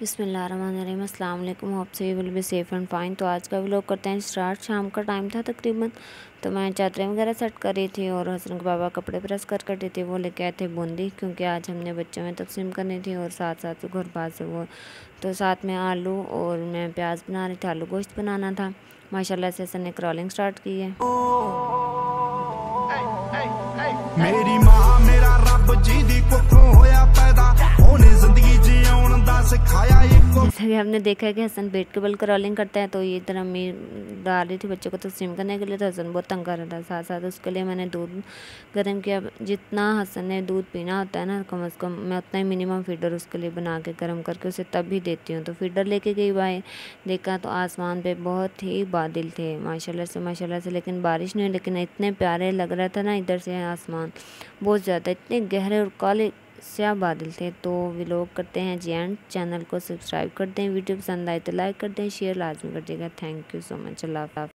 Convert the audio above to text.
बिसमीम् अल्लाम आप से will be safe and fine तो आज का व्लॉग करते हैं स्टार्ट शाम का टाइम था तकरीबन तो मैं चादरें वगैरह सेट कर रही थी और हसन के बाबा कपड़े प्रेस कर कर थी वो लेके आए थे बूंदी क्योंकि आज हमने बच्चों में तकसीम करनी थी और साथ साथ घर पास वो तो साथ में आलू और मैं प्याज बना रही थी आलू गोश्त बनाना था माशाला से हसन ने क्रॉलिंग स्टार्ट की है मेरी मेरा रब जी दी जैसा कि हमने देखा है कि हसन बेट के बल क्रॉलिंग करता है तो ये तरह मैं डाल रही थी बच्चों को स्विम तो करने के लिए तो हसन बहुत तंग कर रहा था साथ साथ उसके लिए मैंने दूध गर्म किया जितना हसन ने दूध पीना होता है ना कम अज़ कम मैं उतना ही मिनिमम फीडर उसके लिए बना के गर्म करके उसे तब भी देती हूँ तो फीडर लेके गई भाई देखा तो आसमान पर बहुत ही बादल थे माशाला से माशाला से लेकिन बारिश नहीं लेकिन इतने प्यारे लग रहा था ना इधर से आसमान बहुत ज़्यादा इतने गहरे और काले स्या बादल थे तो व्लॉग करते हैं जी एंड चैनल को सब्सक्राइब कर दें वीडियो पसंद आए तो लाइक कर दें शेयर लाजमी कर देगा thank you so much Allah